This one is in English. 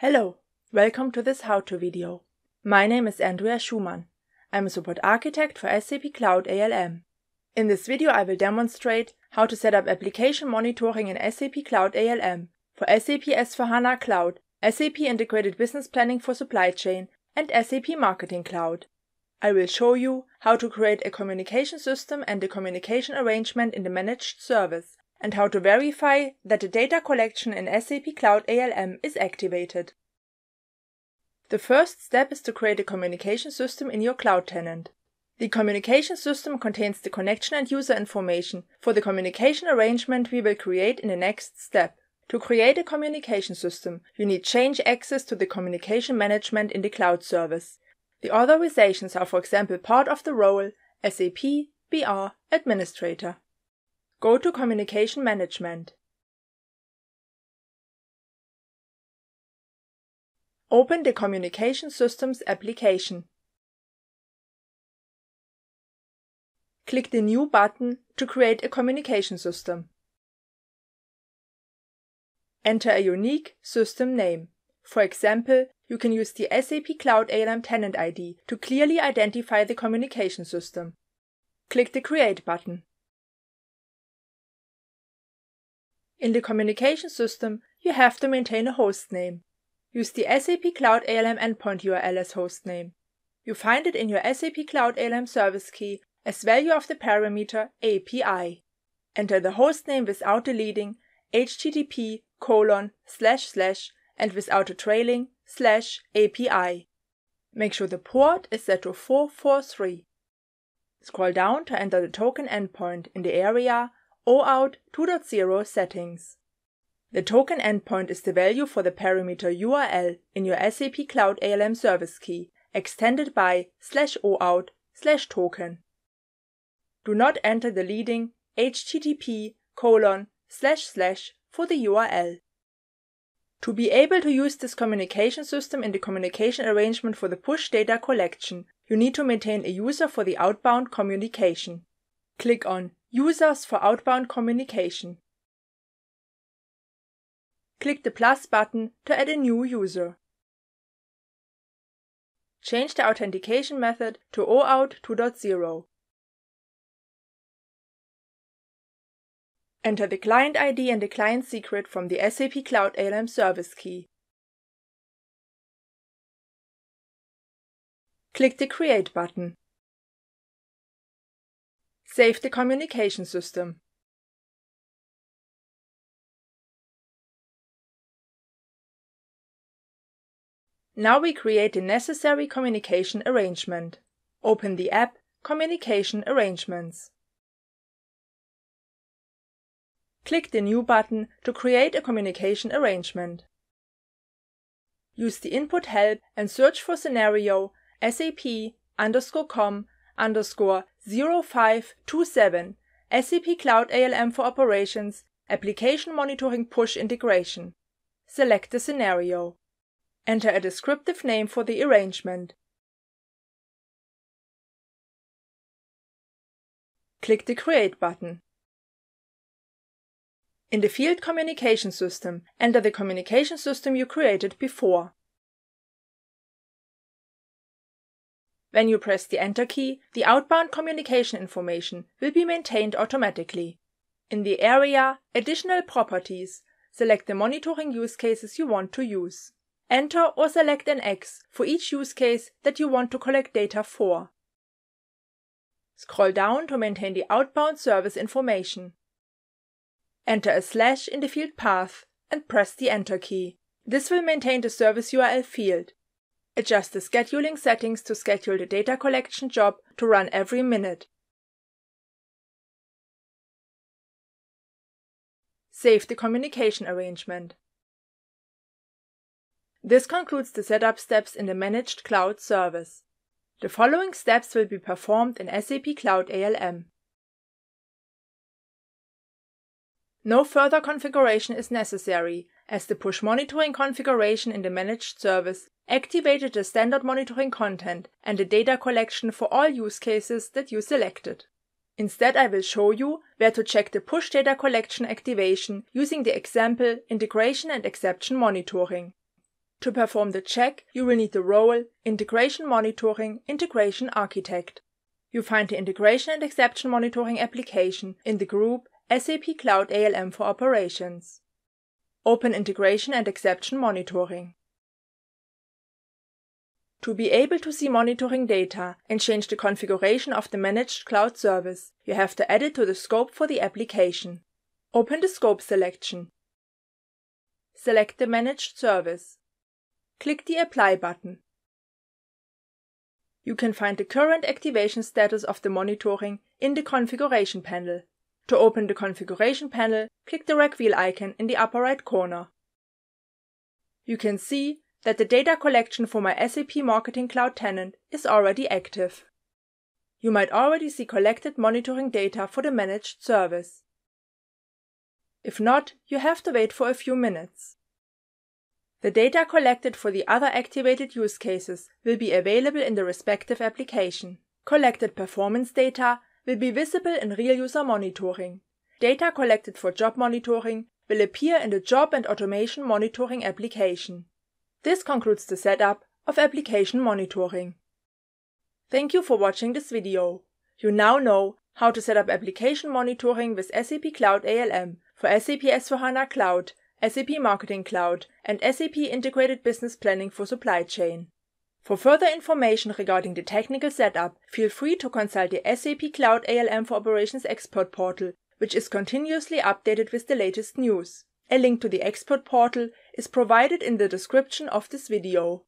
Hello, welcome to this how-to video. My name is Andrea Schumann. I'm a support architect for SAP Cloud ALM. In this video I will demonstrate how to set up application monitoring in SAP Cloud ALM for SAP S4HANA Cloud, SAP Integrated Business Planning for Supply Chain and SAP Marketing Cloud. I will show you how to create a communication system and a communication arrangement in the managed service and how to verify that the data collection in SAP Cloud ALM is activated. The first step is to create a communication system in your cloud tenant. The communication system contains the connection and user information for the communication arrangement we will create in the next step. To create a communication system, you need change access to the communication management in the cloud service. The authorizations are for example part of the role SAP BR Administrator. Go to Communication Management. Open the Communication Systems application. Click the New button to create a communication system. Enter a unique system name. For example, you can use the SAP Cloud ALM Tenant ID to clearly identify the communication system. Click the Create button. In the communication system, you have to maintain a host name. Use the SAP Cloud ALM endpoint URL as hostname. You find it in your SAP Cloud ALM service key as value of the parameter API. Enter the hostname without deleting http colon slash slash and without a trailing slash API. Make sure the port is set to 443. Scroll down to enter the token endpoint in the area OAuth 2.0 settings. The token endpoint is the value for the parameter URL in your SAP Cloud ALM service key, extended by slash OAuth slash token. Do not enter the leading http colon slash slash for the URL. To be able to use this communication system in the communication arrangement for the push data collection, you need to maintain a user for the outbound communication. Click on Users for outbound communication. Click the plus button to add a new user. Change the authentication method to OAuth 2.0. Enter the client ID and the client secret from the SAP Cloud ALM service key. Click the Create button. Safety communication system. Now we create the necessary communication arrangement. Open the app Communication Arrangements. Click the New button to create a communication arrangement. Use the input help and search for scenario sap underscore com underscore 0527 SAP Cloud ALM for Operations Application Monitoring Push Integration. Select the scenario. Enter a descriptive name for the arrangement. Click the Create button. In the field Communication System, enter the communication system you created before. When you press the Enter key, the outbound communication information will be maintained automatically. In the area Additional Properties, select the monitoring use cases you want to use. Enter or select an X for each use case that you want to collect data for. Scroll down to maintain the outbound service information. Enter a slash in the field path and press the Enter key. This will maintain the service URL field. Adjust the scheduling settings to schedule the data collection job to run every minute. Save the communication arrangement. This concludes the setup steps in the managed cloud service. The following steps will be performed in SAP Cloud ALM. No further configuration is necessary, as the push monitoring configuration in the managed service activated the standard monitoring content and the data collection for all use cases that you selected. Instead, I will show you where to check the push data collection activation using the example Integration and Exception Monitoring. To perform the check, you will need the role Integration Monitoring Integration Architect. You find the Integration and Exception Monitoring application in the group SAP Cloud ALM for Operations, Open Integration and Exception Monitoring. To be able to see monitoring data and change the configuration of the managed cloud service, you have to add it to the scope for the application. Open the scope selection. Select the managed service. Click the Apply button. You can find the current activation status of the monitoring in the configuration panel. To open the configuration panel, click the rack wheel icon in the upper right corner. You can see that the data collection for my SAP Marketing Cloud tenant is already active. You might already see collected monitoring data for the managed service. If not, you have to wait for a few minutes. The data collected for the other activated use cases will be available in the respective application. Collected performance data will be visible in real user monitoring. Data collected for job monitoring will appear in the job and automation monitoring application. This concludes the setup of application monitoring. Thank you for watching this video. You now know how to set up application monitoring with SAP Cloud ALM for SAP S4HANA Cloud, SAP Marketing Cloud, and SAP Integrated Business Planning for Supply Chain. For further information regarding the technical setup, feel free to consult the SAP Cloud ALM for Operations Expert Portal, which is continuously updated with the latest news. A link to the expert portal is provided in the description of this video.